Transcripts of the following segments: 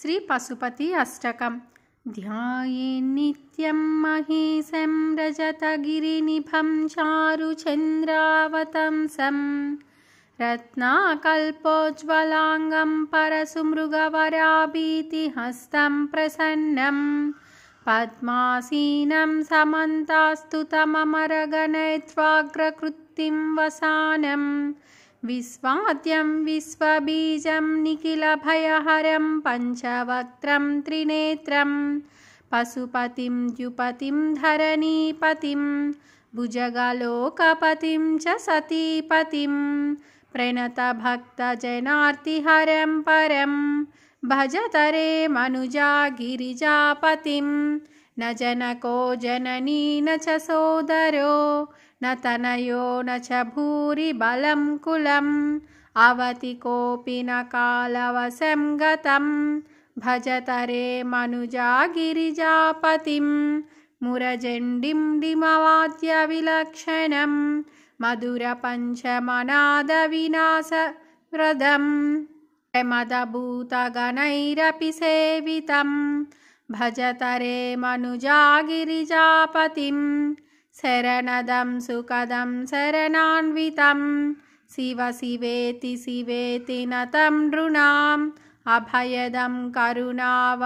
श्रीपशुपति अष्टकम् ध्याये नित्यं महिषं रजतगिरिनिभं गिरिनिभं चारुचन्द्रावतंसं रत्नाकल्पोज्ज्वलाङ्गं परशुमृगवराभीतिहस्तं प्रसन्नं पद्मासीनं समन्तास्तु वसानम् विस्वाद्यं विश्वबीजं निखिलभयहरं पञ्चवक्त्रं त्रिनेत्रं पशुपतिं द्युपतिं धरणीपतिं भुजगलोकपतिं च सतीपतिं प्रणतभक्तजनार्तिहरं परं भजतरे मनुजा गिरिजापतिं न जनको जननी न च सोदरो न तनयो न च भूरिबलं कुलम् कोऽपि न कालवशं गतं भजतरे मनुजा मनुजागिरिजापतिं मुरजण्डिं डिमवाद्यविलक्षणं मधुरपञ्चमनादविनाशव्रदम् प्रमदभूतगणैरपि सेवितं भजतरे मनुजा गिरिजापतिम् शरणदं सुखदं शरणान्वितं शिव शिवेति शिवेति नृणाम् अभयदं करुणावरुणालयम्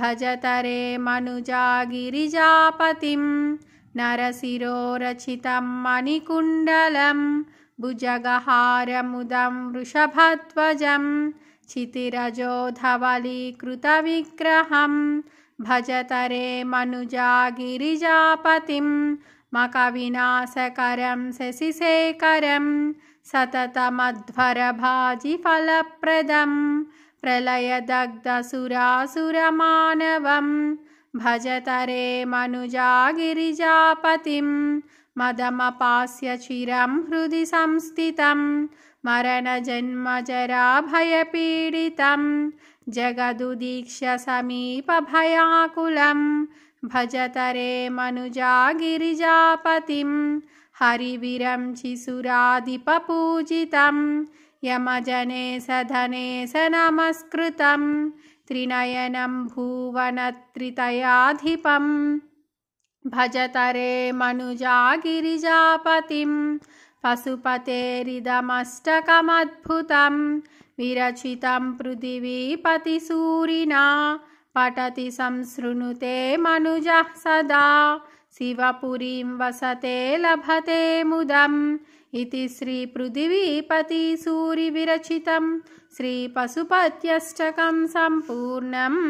भजतरे मनुजा गिरिजापतिं नरशिरोरचितं मणिकुण्डलं भुजगहारमुदं वृषभध्वजं क्षितिरजोधवलीकृतविग्रहम् भजतरे रे गिरिजापतिं मकविनाशकरं शशिशेखरं सततमध्वरभाजिफलप्रदं प्रलयदग्धसुरासुरमानवं दग्धसुरासुरमानवम् भजत रे मदमपास्य चिरं हृदि संस्थितम् मरणजन्मजराभयपीडितम् जगदुदीक्ष समीपभयाकुलम् भजत रे मनुजागिरिजापतिम् हरिविरं शिशुराधिपपूजितम् यमजने स धनेश नमस्कृतम् त्रिनयनम् भुवनत्रितयाधिपम् भजत रे मनुजागिरिजापतिम् पशुपतेरिदमष्टकमद्भुतं विरचितं पृथिवीपतिसूरिणा पठति संशृणुते मनुजः सदा शिवपुरीं वसते लभते मुदम् इति श्रीपृथिवीपतिसूरिविरचितं श्रीपशुपत्यष्टकं सम्पूर्णम्